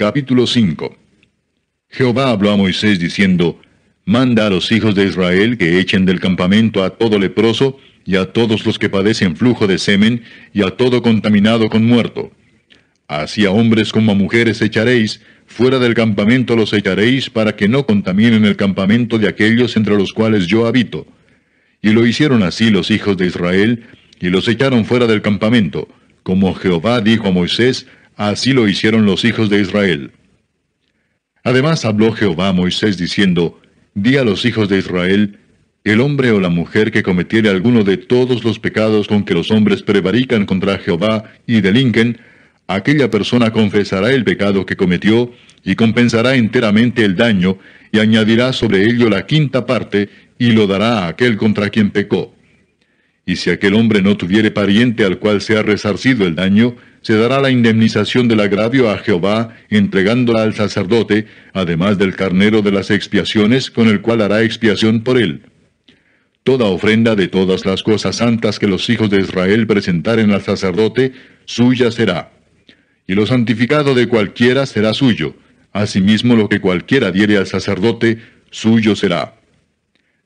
Capítulo 5 Jehová habló a Moisés diciendo, Manda a los hijos de Israel que echen del campamento a todo leproso, y a todos los que padecen flujo de semen, y a todo contaminado con muerto. Así a hombres como a mujeres echaréis, fuera del campamento los echaréis para que no contaminen el campamento de aquellos entre los cuales yo habito. Y lo hicieron así los hijos de Israel, y los echaron fuera del campamento, como Jehová dijo a Moisés, Así lo hicieron los hijos de Israel. Además habló Jehová a Moisés diciendo, Di a los hijos de Israel, el hombre o la mujer que cometiere alguno de todos los pecados con que los hombres prevarican contra Jehová y delinquen, aquella persona confesará el pecado que cometió y compensará enteramente el daño y añadirá sobre ello la quinta parte y lo dará a aquel contra quien pecó y si aquel hombre no tuviere pariente al cual sea resarcido el daño, se dará la indemnización del agravio a Jehová, entregándola al sacerdote, además del carnero de las expiaciones, con el cual hará expiación por él. Toda ofrenda de todas las cosas santas que los hijos de Israel presentaren al sacerdote, suya será. Y lo santificado de cualquiera será suyo. Asimismo lo que cualquiera diere al sacerdote, suyo será.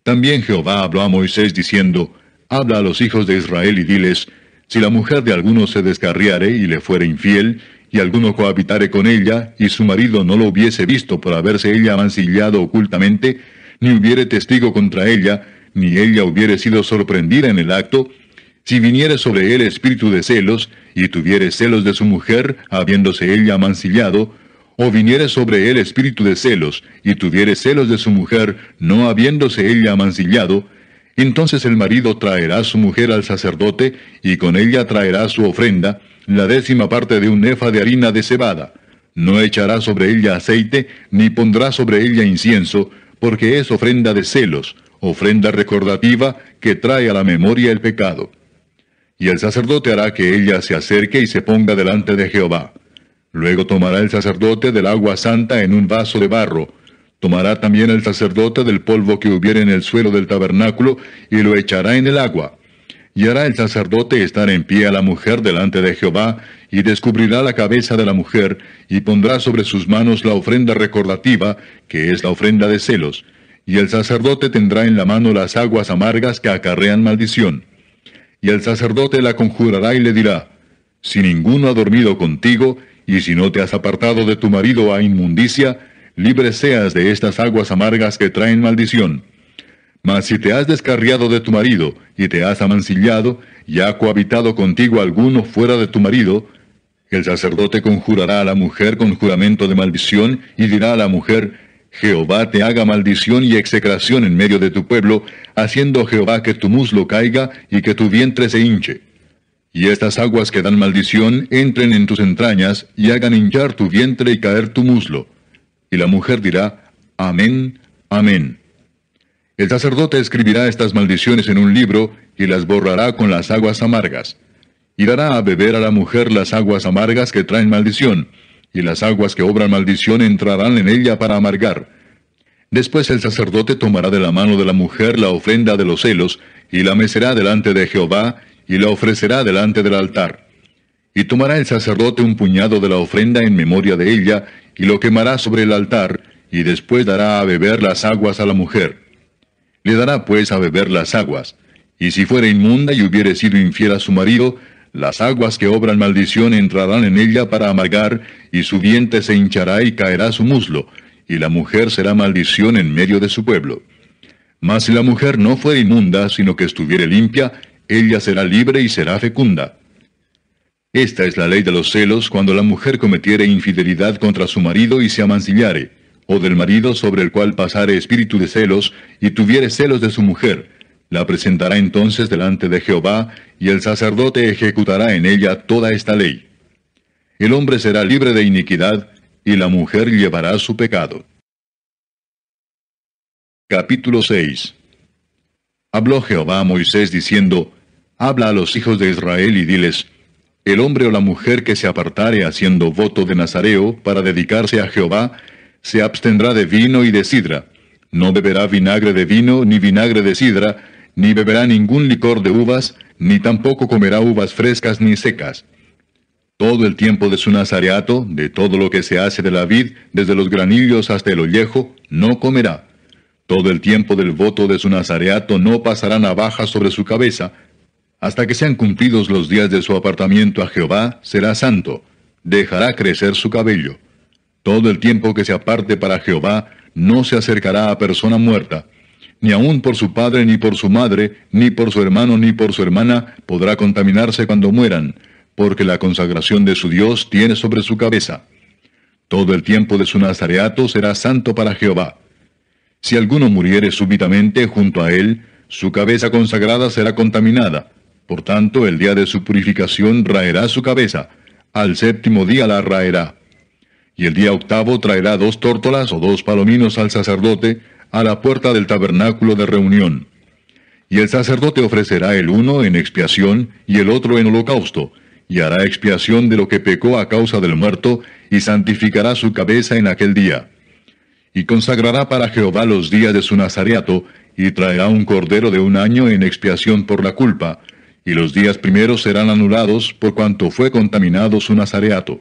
También Jehová habló a Moisés diciendo, habla a los hijos de Israel y diles, si la mujer de alguno se descarriare y le fuere infiel, y alguno cohabitare con ella, y su marido no lo hubiese visto por haberse ella mancillado ocultamente, ni hubiere testigo contra ella, ni ella hubiere sido sorprendida en el acto, si viniere sobre él espíritu de celos, y tuviere celos de su mujer, habiéndose ella mancillado, o viniere sobre él espíritu de celos, y tuviere celos de su mujer, no habiéndose ella mancillado, entonces el marido traerá a su mujer al sacerdote, y con ella traerá su ofrenda, la décima parte de un nefa de harina de cebada. No echará sobre ella aceite, ni pondrá sobre ella incienso, porque es ofrenda de celos, ofrenda recordativa que trae a la memoria el pecado. Y el sacerdote hará que ella se acerque y se ponga delante de Jehová. Luego tomará el sacerdote del agua santa en un vaso de barro, Tomará también el sacerdote del polvo que hubiere en el suelo del tabernáculo y lo echará en el agua. Y hará el sacerdote estar en pie a la mujer delante de Jehová, y descubrirá la cabeza de la mujer, y pondrá sobre sus manos la ofrenda recordativa, que es la ofrenda de celos. Y el sacerdote tendrá en la mano las aguas amargas que acarrean maldición. Y el sacerdote la conjurará y le dirá, Si ninguno ha dormido contigo, y si no te has apartado de tu marido a inmundicia, libre seas de estas aguas amargas que traen maldición. Mas si te has descarriado de tu marido, y te has amancillado, y ha cohabitado contigo alguno fuera de tu marido, el sacerdote conjurará a la mujer con juramento de maldición, y dirá a la mujer, Jehová te haga maldición y execración en medio de tu pueblo, haciendo Jehová que tu muslo caiga y que tu vientre se hinche. Y estas aguas que dan maldición entren en tus entrañas y hagan hinchar tu vientre y caer tu muslo. Y la mujer dirá, Amén, Amén. El sacerdote escribirá estas maldiciones en un libro y las borrará con las aguas amargas. Y dará a beber a la mujer las aguas amargas que traen maldición, y las aguas que obran maldición entrarán en ella para amargar. Después el sacerdote tomará de la mano de la mujer la ofrenda de los celos, y la mecerá delante de Jehová, y la ofrecerá delante del altar. Y tomará el sacerdote un puñado de la ofrenda en memoria de ella, y lo quemará sobre el altar, y después dará a beber las aguas a la mujer. Le dará pues a beber las aguas, y si fuera inmunda y hubiere sido infiel a su marido, las aguas que obran maldición entrarán en ella para amargar, y su diente se hinchará y caerá su muslo, y la mujer será maldición en medio de su pueblo. Mas si la mujer no fuera inmunda, sino que estuviere limpia, ella será libre y será fecunda. Esta es la ley de los celos cuando la mujer cometiere infidelidad contra su marido y se amancillare, o del marido sobre el cual pasare espíritu de celos y tuviere celos de su mujer. La presentará entonces delante de Jehová, y el sacerdote ejecutará en ella toda esta ley. El hombre será libre de iniquidad, y la mujer llevará su pecado. Capítulo 6 Habló Jehová a Moisés diciendo, Habla a los hijos de Israel y diles, el hombre o la mujer que se apartare haciendo voto de Nazareo para dedicarse a Jehová, se abstendrá de vino y de sidra. No beberá vinagre de vino ni vinagre de sidra, ni beberá ningún licor de uvas, ni tampoco comerá uvas frescas ni secas. Todo el tiempo de su nazareato, de todo lo que se hace de la vid, desde los granillos hasta el ollejo, no comerá. Todo el tiempo del voto de su nazareato no pasará navaja sobre su cabeza, hasta que sean cumplidos los días de su apartamiento a Jehová, será santo. Dejará crecer su cabello. Todo el tiempo que se aparte para Jehová, no se acercará a persona muerta. Ni aun por su padre, ni por su madre, ni por su hermano, ni por su hermana, podrá contaminarse cuando mueran, porque la consagración de su Dios tiene sobre su cabeza. Todo el tiempo de su nazareato será santo para Jehová. Si alguno muriere súbitamente junto a él, su cabeza consagrada será contaminada, por tanto, el día de su purificación raerá su cabeza, al séptimo día la raerá. Y el día octavo traerá dos tórtolas o dos palominos al sacerdote, a la puerta del tabernáculo de reunión. Y el sacerdote ofrecerá el uno en expiación y el otro en holocausto, y hará expiación de lo que pecó a causa del muerto, y santificará su cabeza en aquel día. Y consagrará para Jehová los días de su nazareato, y traerá un cordero de un año en expiación por la culpa, y los días primeros serán anulados por cuanto fue contaminado su nazareato.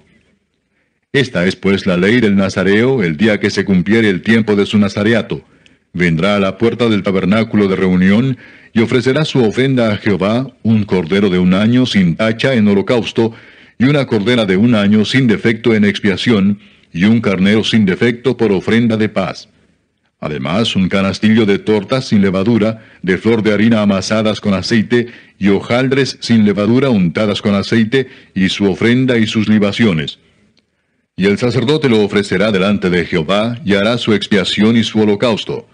Esta es pues la ley del nazareo el día que se cumpliere el tiempo de su nazareato. Vendrá a la puerta del tabernáculo de reunión y ofrecerá su ofrenda a Jehová, un cordero de un año sin tacha en holocausto, y una cordera de un año sin defecto en expiación, y un carnero sin defecto por ofrenda de paz. Además, un canastillo de tortas sin levadura, de flor de harina amasadas con aceite, y hojaldres sin levadura untadas con aceite, y su ofrenda y sus libaciones. Y el sacerdote lo ofrecerá delante de Jehová, y hará su expiación y su holocausto.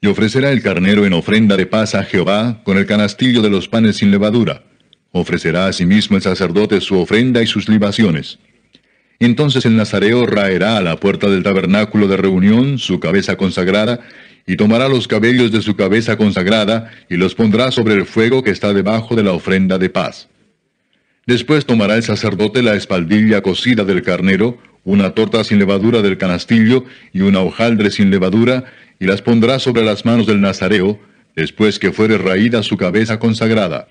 Y ofrecerá el carnero en ofrenda de paz a Jehová, con el canastillo de los panes sin levadura. Ofrecerá asimismo sí el sacerdote su ofrenda y sus libaciones. Entonces el nazareo raerá a la puerta del tabernáculo de reunión su cabeza consagrada, y tomará los cabellos de su cabeza consagrada, y los pondrá sobre el fuego que está debajo de la ofrenda de paz. Después tomará el sacerdote la espaldilla cocida del carnero, una torta sin levadura del canastillo, y una hojaldre sin levadura, y las pondrá sobre las manos del nazareo, después que fuere raída su cabeza consagrada.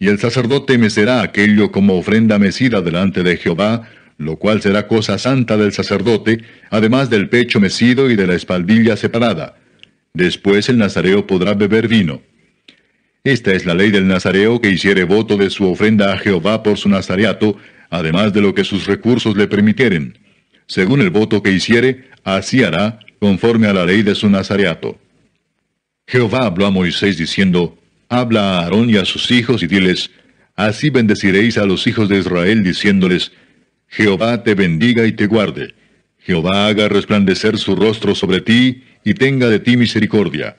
Y el sacerdote mecerá aquello como ofrenda mecida delante de Jehová, lo cual será cosa santa del sacerdote, además del pecho mecido y de la espaldilla separada. Después el nazareo podrá beber vino. Esta es la ley del nazareo que hiciere voto de su ofrenda a Jehová por su nazareato, además de lo que sus recursos le permitieren. Según el voto que hiciere, así hará, conforme a la ley de su nazareato. Jehová habló a Moisés diciendo, Habla a Aarón y a sus hijos y diles, Así bendeciréis a los hijos de Israel diciéndoles, Jehová te bendiga y te guarde. Jehová haga resplandecer su rostro sobre ti y tenga de ti misericordia.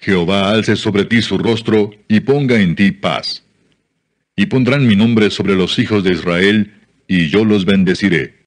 Jehová alce sobre ti su rostro y ponga en ti paz. Y pondrán mi nombre sobre los hijos de Israel, y yo los bendeciré.